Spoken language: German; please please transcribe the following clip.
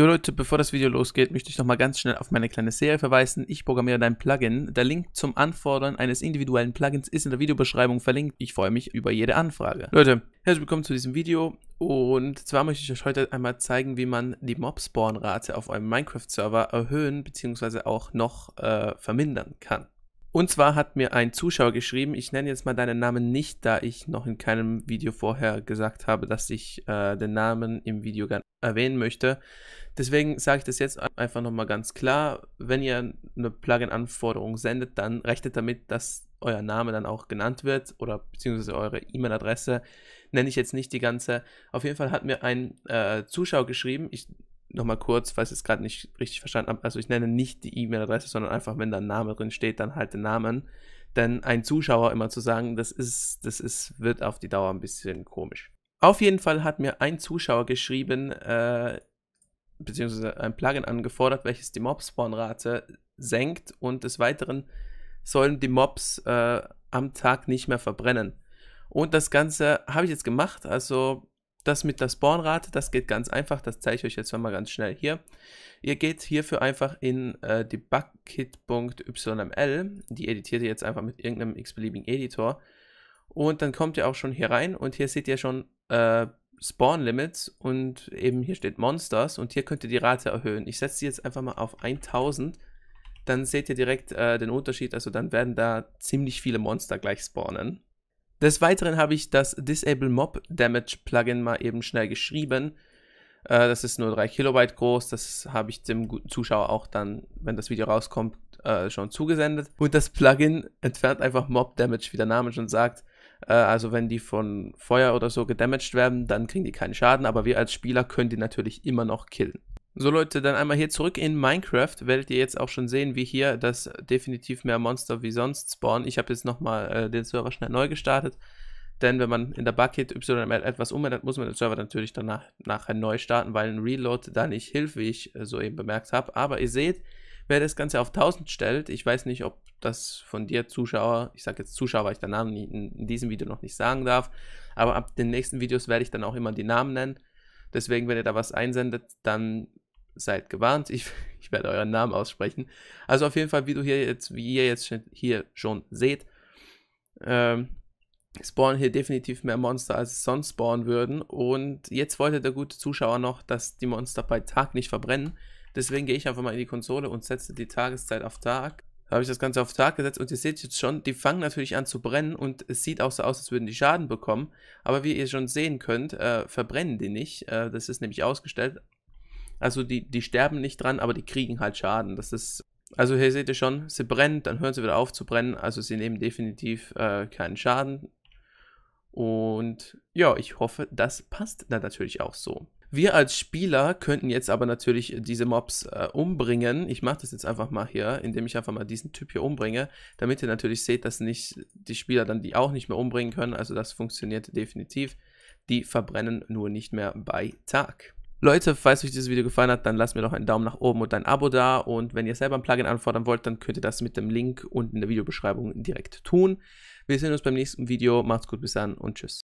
Jo Leute, bevor das Video losgeht, möchte ich nochmal ganz schnell auf meine kleine Serie verweisen. Ich programmiere dein Plugin. Der Link zum Anfordern eines individuellen Plugins ist in der Videobeschreibung verlinkt. Ich freue mich über jede Anfrage. Leute, herzlich willkommen zu diesem Video. Und zwar möchte ich euch heute einmal zeigen, wie man die Mob-Spawn-Rate auf eurem Minecraft-Server erhöhen bzw. auch noch äh, vermindern kann. Und zwar hat mir ein Zuschauer geschrieben, ich nenne jetzt mal deinen Namen nicht, da ich noch in keinem Video vorher gesagt habe, dass ich äh, den Namen im Video gerne erwähnen möchte. Deswegen sage ich das jetzt einfach nochmal ganz klar. Wenn ihr eine Plugin-Anforderung sendet, dann rechnet damit, dass euer Name dann auch genannt wird oder beziehungsweise eure E-Mail-Adresse. Nenne ich jetzt nicht die ganze. Auf jeden Fall hat mir ein äh, Zuschauer geschrieben, ich nochmal kurz, weil ich es gerade nicht richtig verstanden habe, also ich nenne nicht die E-Mail-Adresse, sondern einfach, wenn da ein Name drin steht, dann halt den Namen. Denn ein Zuschauer immer zu sagen, das ist, das ist, wird auf die Dauer ein bisschen komisch. Auf jeden Fall hat mir ein Zuschauer geschrieben, äh, beziehungsweise ein Plugin angefordert, welches die Mob-Spawn-Rate senkt und des Weiteren sollen die Mobs äh, am Tag nicht mehr verbrennen. Und das Ganze habe ich jetzt gemacht, also das mit der Spawnrate, das geht ganz einfach, das zeige ich euch jetzt mal ganz schnell hier. Ihr geht hierfür einfach in äh, die die editiert ihr jetzt einfach mit irgendeinem x-beliebigen Editor. Und dann kommt ihr auch schon hier rein und hier seht ihr schon äh, Spawn Limits und eben hier steht Monsters und hier könnt ihr die Rate erhöhen. Ich setze sie jetzt einfach mal auf 1000, dann seht ihr direkt äh, den Unterschied, also dann werden da ziemlich viele Monster gleich spawnen. Des Weiteren habe ich das Disable Mob Damage Plugin mal eben schnell geschrieben. Äh, das ist nur 3 Kilobyte groß. Das habe ich dem guten Zuschauer auch dann, wenn das Video rauskommt, äh, schon zugesendet. Und das Plugin entfernt einfach Mob Damage, wie der Name schon sagt. Äh, also wenn die von Feuer oder so gedamaged werden, dann kriegen die keinen Schaden. Aber wir als Spieler können die natürlich immer noch killen. So Leute, dann einmal hier zurück in Minecraft. Werdet ihr jetzt auch schon sehen, wie hier das definitiv mehr Monster wie sonst spawnen. Ich habe jetzt nochmal äh, den Server schnell neu gestartet. Denn wenn man in der Bucket YML etwas umändert, muss man den Server natürlich danach nachher neu starten, weil ein Reload da nicht hilft, wie ich äh, soeben bemerkt habe. Aber ihr seht, wer das Ganze auf 1000 stellt, ich weiß nicht, ob das von dir Zuschauer, ich sage jetzt Zuschauer, weil ich den Namen in, in diesem Video noch nicht sagen darf, aber ab den nächsten Videos werde ich dann auch immer die Namen nennen. Deswegen, wenn ihr da was einsendet, dann seid gewarnt, ich, ich werde euren Namen aussprechen. Also auf jeden Fall, wie du hier jetzt, wie ihr jetzt hier schon seht, ähm, spawnen hier definitiv mehr Monster, als es sonst spawnen würden. Und jetzt wollte der gute Zuschauer noch, dass die Monster bei Tag nicht verbrennen. Deswegen gehe ich einfach mal in die Konsole und setze die Tageszeit auf Tag. Da habe ich das Ganze auf Tag gesetzt und ihr seht jetzt schon, die fangen natürlich an zu brennen und es sieht auch so aus, als würden die Schaden bekommen. Aber wie ihr schon sehen könnt, äh, verbrennen die nicht. Äh, das ist nämlich ausgestellt. Also die, die sterben nicht dran, aber die kriegen halt Schaden. Das ist. Also hier seht ihr schon, sie brennt, dann hören sie wieder auf zu brennen. Also sie nehmen definitiv äh, keinen Schaden. Und ja, ich hoffe, das passt dann natürlich auch so. Wir als Spieler könnten jetzt aber natürlich diese Mobs äh, umbringen. Ich mache das jetzt einfach mal hier, indem ich einfach mal diesen Typ hier umbringe, damit ihr natürlich seht, dass nicht die Spieler dann die auch nicht mehr umbringen können. Also das funktioniert definitiv. Die verbrennen nur nicht mehr bei Tag. Leute, falls euch dieses Video gefallen hat, dann lasst mir doch einen Daumen nach oben und ein Abo da. Und wenn ihr selber ein Plugin anfordern wollt, dann könnt ihr das mit dem Link unten in der Videobeschreibung direkt tun. Wir sehen uns beim nächsten Video. Macht's gut, bis dann und tschüss.